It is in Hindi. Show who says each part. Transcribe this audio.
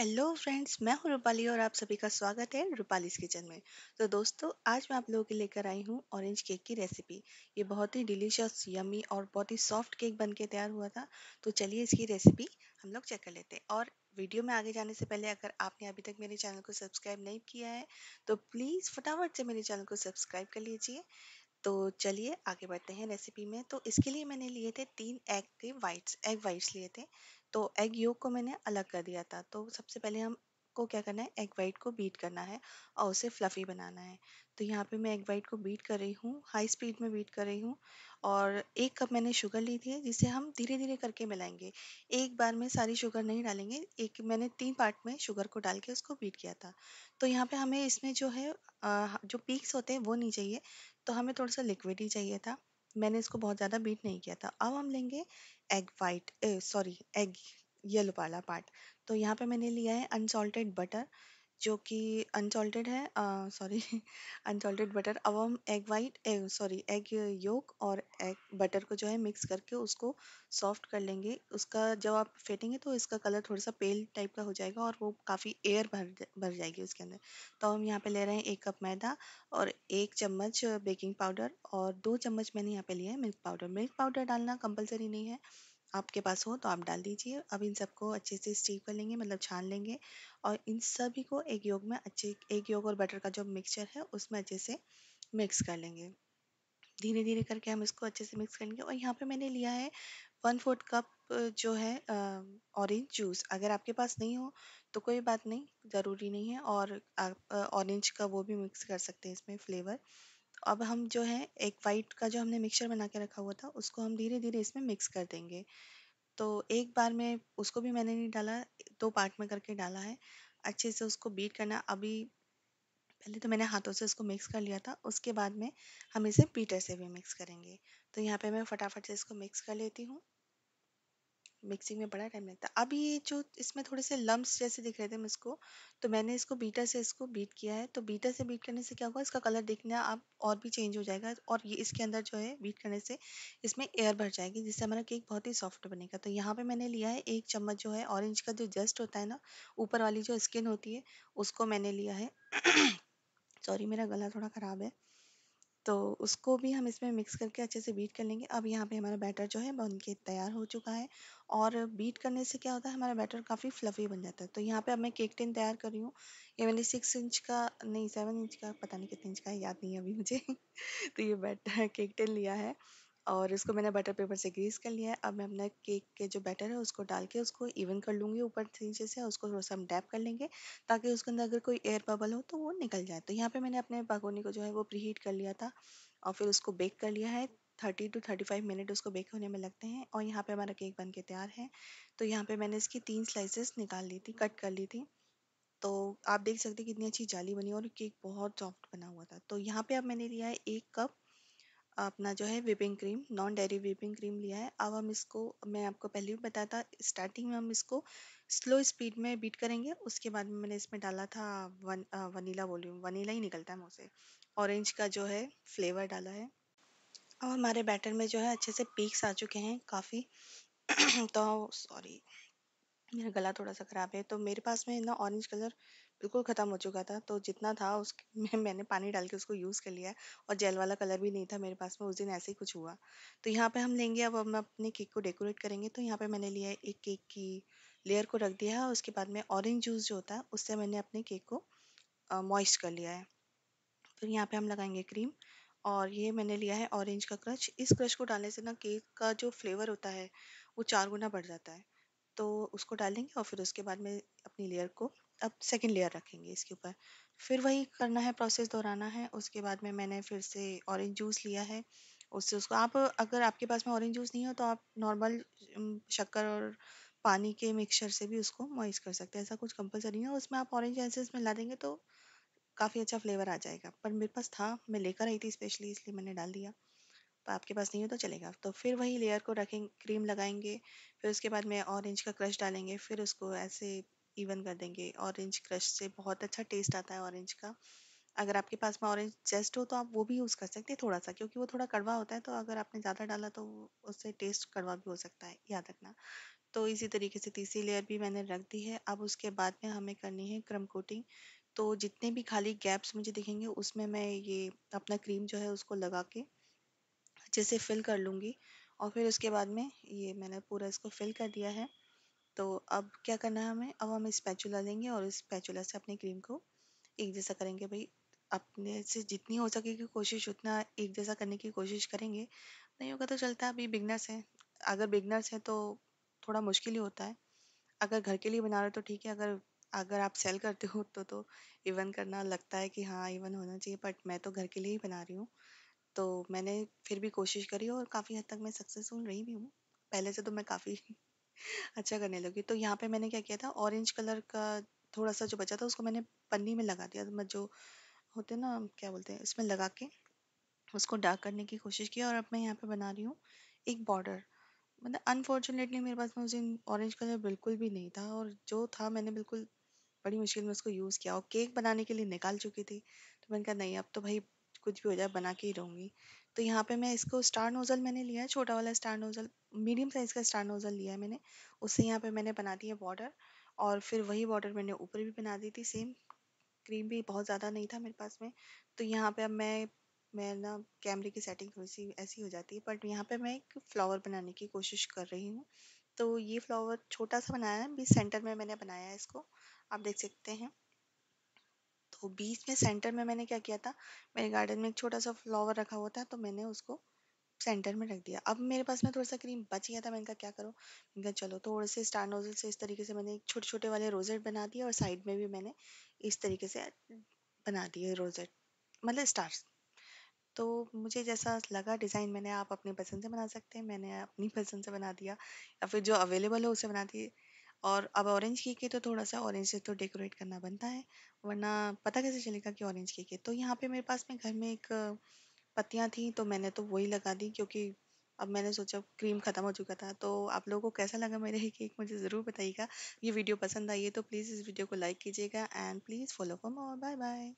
Speaker 1: हेलो फ्रेंड्स मैं हूँ रूपाली और आप सभी का स्वागत है रूपालीज किचन में तो दोस्तों आज मैं आप लोगों के लेकर आई हूँ ऑरेंज केक की रेसिपी ये बहुत ही डिलीशियस यमी और बहुत ही सॉफ्ट केक बन के तैयार हुआ था तो चलिए इसकी रेसिपी हम लोग चेक कर लेते हैं और वीडियो में आगे जाने से पहले अगर आपने अभी तक मेरे चैनल को सब्सक्राइब नहीं किया है तो प्लीज़ फटाफट से मेरे चैनल को सब्सक्राइब कर लीजिए तो चलिए आगे बढ़ते हैं रेसिपी में तो इसके लिए मैंने लिए थे तीन एग के वाइट्स एग वाइट्स लिए थे तो एग योग को मैंने अलग कर दिया था तो सबसे पहले हम को क्या करना है एग वाइट को बीट करना है और उसे फ्लफ़ी बनाना है तो यहाँ पे मैं एग वाइट को बीट कर रही हूँ हाई स्पीड में बीट कर रही हूँ और एक कप मैंने शुगर ली थी जिसे हम धीरे धीरे करके मिलाएंगे एक बार में सारी शुगर नहीं डालेंगे एक मैंने तीन पार्ट में शुगर को डाल के उसको बीट किया था तो यहाँ पे हमें इसमें जो है जो पीक्स होते हैं वो नहीं चाहिए तो हमें थोड़ा सा लिक्विड ही चाहिए था मैंने इसको बहुत ज़्यादा बीट नहीं किया था अब हम लेंगे egg white sorry egg yellow वाला पार्ट तो यहाँ पे मैंने लिया है अनसॉल्टेड बटर जो कि अनसॉल्टेड है सॉरी अनसॉल्टेड बटर अब हम egg white egg sorry egg yolk और एग बटर को जो है मिक्स करके उसको सॉफ्ट कर लेंगे उसका जब आप फेंटेंगे तो इसका कलर थोड़ा सा पेल टाइप का हो जाएगा और वो काफ़ी एयर भर भर जाएगी उसके अंदर तो हम यहाँ पे ले रहे हैं एक कप मैदा और एक चम्मच बेकिंग पाउडर और दो चम्मच मैंने यहाँ पर लिया है मिल्क पाउडर मिल्क पाउडर डालना कंपलसरी नहीं है आपके पास हो तो आप डाल दीजिए अब इन सबको अच्छे से स्टीव कर लेंगे मतलब छान लेंगे और इन सभी को एक योग में अच्छे एक योग और बटर का जो मिक्सचर है उसमें अच्छे से मिक्स कर लेंगे धीरे धीरे करके हम इसको अच्छे से मिक्स करेंगे और यहाँ पे मैंने लिया है वन फोर्थ कप जो है ऑरेंज जूस अगर आपके पास नहीं हो तो कोई बात नहीं ज़रूरी नहीं है और आप ऑरेंज का वो भी मिक्स कर सकते हैं इसमें फ्लेवर अब हम जो है एक वाइट का जो हमने मिक्सचर बना के रखा हुआ था उसको हम धीरे-धीरे इसमें मिक्स कर देंगे। तो एक बार में उसको भी मैंने नहीं डाला, दो पार्ट में करके डाला है। अच्छे से उसको बीट करना अभी पहले तो मैंने हाथों से इसको मिक्स कर लिया था, उसके बाद में हम इसे पीटर से भी मिक्स करेंगे। तो यहाँ पे मैं फटाफट से इसको मिक्स कर लेती हूँ। मिक्सिंग में बड़ा टाइम लगता है अब ये जो इसमें थोड़े से लम्ब्स जैसे दिख रहे थे मुझको तो मैंने इसको बीटर से इसको बीट किया है तो बीटर से बीट करने से क्या होगा इसका कलर देखना आप और भी चेंज हो जाएगा और ये इसके अंदर जो है बीट करने से इसमें एयर भर जाएगी जिससे हमारा केक बहुत ही सॉफ्ट बनेगा तो यहाँ पर मैंने लिया है एक चम्मच जो है ऑरेंज का जो जस्ट होता है ना ऊपर वाली जो स्किन होती है उसको मैंने लिया है सॉरी मेरा गला थोड़ा ख़राब है तो उसको भी हम इसमें मिक्स करके अच्छे से बीट कर लेंगे अब यहाँ पे हमारा बैटर जो है बन के तैयार हो चुका है और बीट करने से क्या होता है हमारा बैटर काफ़ी फ्लफ़ी बन जाता है तो यहाँ पे अब मैं केक टिन तैयार कर रही हूँ ये मैंने सिक्स इंच का नहीं सेवन इंच का पता नहीं कितने इंच का है याद नहीं है अभी मुझे तो ये बैटर केक टिन लिया है और इसको मैंने बटर पेपर से ग्रीस कर लिया है अब मैं अपना केक के जो बैटर है उसको डाल के उसको इवन कर लूँगी ऊपर नीचे से उसको थोड़ा सा हम डैप कर लेंगे ताकि उसके अंदर अगर कोई एयर बबल हो तो वो निकल जाए तो यहाँ पे मैंने अपने बागोनी को जो है वो प्री हीट कर लिया था और फिर उसको बेक कर लिया है thirty to thirty five minute उसको बेक होने में लगते हैं और यहाँ पर हमारा केक बन के तैयार है तो यहाँ पर मैंने इसकी तीन स्लाइसेस निकाल ली थी कट कर ली थी तो आप देख सकते हैं कितनी अच्छी जाली बनी और केक बहुत सॉफ्ट बना हुआ था तो यहाँ पे अब मैंने लिया है एक कप अपना जो है whipping cream non dairy whipping cream लिया है अब हम इसको मैं आपको पहले भी बताया था स्टार्टिंग में हम इसको स्लो स्पीड में बीट करेंगे उसके बाद में मैंने इसमें डाला था वन आ, वनीला वॉल्यूम वनीला ही निकलता है मुँह ऑरेंज का जो है फ्लेवर डाला है अब हमारे बैटर में जो है अच्छे से पीक्स आ चुके हैं काफ़ी तो सॉरी मेरा गला थोड़ा सा ख़राब है तो मेरे पास में ना ऑरेंज कलर बिल्कुल ख़त्म हो चुका था तो जितना था उसमें मैंने पानी डाल के उसको यूज़ कर लिया और जेल वाला कलर भी नहीं था मेरे पास में उस दिन ऐसे ही कुछ हुआ तो यहाँ पे हम लेंगे अब हम अपने केक को डेकोरेट करेंगे तो यहाँ पे मैंने लिया है एक केक की लेयर को रख दिया है उसके बाद में ऑरेंज जूस जो होता है उससे मैंने अपने केक को मॉइस्ट कर लिया है फिर यहाँ पर हम लगाएंगे क्रीम और ये मैंने लिया है ऑरेंज का क्रश इस क्रश को डालने से ना केक का जो फ्लेवर होता है वो चार गुना बढ़ जाता है तो उसको डालेंगे और फिर उसके बाद में अपनी लेयर को अब सेकेंड लेयर रखेंगे इसके ऊपर फिर वही करना है प्रोसेस दोहराना है उसके बाद में मैंने फिर से ऑरेंज जूस लिया है उससे उसको आप अगर आपके पास में ऑरेंज जूस नहीं हो तो आप नॉर्मल शक्कर और पानी के मिक्सचर से भी उसको मॉइस कर सकते हैं ऐसा कुछ कंपलसरी नहीं है उसमें आप ऑरेंज एसेंस मिला देंगे तो काफ़ी अच्छा फ्लेवर आ जाएगा पर मेरे पास था मैं लेकर आई थी स्पेशली इसलिए मैंने डाल दिया पर आपके पास नहीं हो तो चलेगा तो फिर वही लेयर को रखेंगे क्रीम लगाएंगे फिर उसके बाद में ऑरेंज का क्रश डालेंगे फिर उसको ऐसे इवन कर देंगे ऑरेंज क्रश से बहुत अच्छा टेस्ट आता है ऑरेंज का अगर आपके पास में ऑरेंज जेस्ट हो तो आप वो भी यूज़ कर सकते हैं थोड़ा सा क्योंकि वो थोड़ा कड़वा होता है तो अगर आपने ज़्यादा डाला तो उससे टेस्ट कड़वा भी हो सकता है याद रखना तो इसी तरीके से तीसरी लेयर भी मैंने रख दी है अब उसके बाद में हमें करनी है क्रम कोटिंग तो जितने भी खाली गैप्स मुझे दिखेंगे उसमें मैं ये अपना क्रीम जो है उसको लगा के अच्छे से फिल कर लूँगी और फिर उसके बाद में ये मैंने पूरा इसको फिल कर दिया है तो अब क्या करना है हमें अब हम स्पैचुला लेंगे और इस स्पैचुला से अपने क्रीम को एक जैसा करेंगे भाई अपने से जितनी हो सकेगी कोशिश उतना एक जैसा करने की कोशिश करेंगे नहीं होगा तो चलता है अभी बिगनर्स हैं अगर बिगनर्स हैं तो थोड़ा मुश्किल ही होता है अगर घर के लिए बना रहे हो तो ठीक है अगर अगर आप सेल करते हो तो तो इवन करना लगता है कि हाँ इवन होना चाहिए बट मैं तो घर के लिए ही बना रही हूँ तो मैंने फिर भी कोशिश करी और काफ़ी हद तक मैं सक्सेसफुल रही भी हूँ पहले से तो मैं काफ़ी अच्छा करने लगी, तो यहाँ पे मैंने क्या किया था ऑरेंज कलर का थोड़ा-सा जो बचा था उसको मैंने पन्नी में लगा दिया म जो होते हैं ना क्या बोलते हैं उसमें लगा के उसको डार्क करने की कोशिश की और अब मैं यहाँ पे बना रही हूँ एक बॉर्डर। मतलब अनफॉर्चुनेटली मेरे पास में उस दिन ऑरेंज कलर बिल्कुल भी नहीं था और जो था मैंने बिल्कुल बड़ी मुश्किल में उसको यूज़ किया और केक बनाने के लिए निकाल चुकी थी। तो मैंने कहा नहीं अब तो भाई कुछ भी हो जाए बना के ही रहूँगी। तो यहाँ पे मैं इसको स्टार नोज़ल मैंने लिया है छोटा वाला स्टार नोज़ल मीडियम साइज़ का स्टार नोज़ल लिया है मैंने उससे यहाँ पे मैंने बना दी है बॉर्डर और फिर वही बॉर्डर मैंने ऊपर भी बना दी थी सेम क्रीम भी बहुत ज़्यादा नहीं था मेरे पास में तो यहाँ पे अब मैं मैं ना कैमरे की सेटिंग थोड़ी सी ऐसी हो जाती है बट यहाँ पे मैं एक फ्लावर बनाने की कोशिश कर रही हूँ तो ये फ्लावर छोटा सा बनाया है बीच सेंटर में मैंने बनाया है इसको आप देख सकते हैं तो बीच में सेंटर में मैंने क्या किया था मेरे गार्डन में एक छोटा सा फ्लावर रखा हुआ था तो मैंने उसको सेंटर में रख दिया अब मेरे पास में थोड़ा सा क्रीम बच गया था मैंने कहा क्या करो मैंने कहा चलो थोड़े से स्टार नोजल से इस तरीके से मैंने छोटे छोटे वाले रोजेट बना दिए और साइड में भी मैंने इस तरीके से बना दिए रोजेट मतलब स्टार्स तो मुझे जैसा लगा डिज़ाइन मैंने आप अपनी पसंद से बना सकते हैं मैंने अपनी पसंद से बना दिया या फिर जो अवेलेबल हो उसे बना दिए और अब ऑरेंज केक है तो थोड़ा-सा ऑरेंज से तो डेकोरेट करना बनता है वरना पता कैसे चलेगा कि ऑरेंज केक है। तो यहाँ पे मेरे पास में घर में एक पत्तियाँ थी तो मैंने तो वही लगा दी क्योंकि अब मैंने सोचा क्रीम ख़त्म हो चुका था। तो आप लोगों को कैसा लगा मेरे केक मुझे ज़रूर बताइएगा। ये वीडियो पसंद आई है तो प्लीज़ इस वीडियो को लाइक कीजिएगा and please follow for more. Bye bye.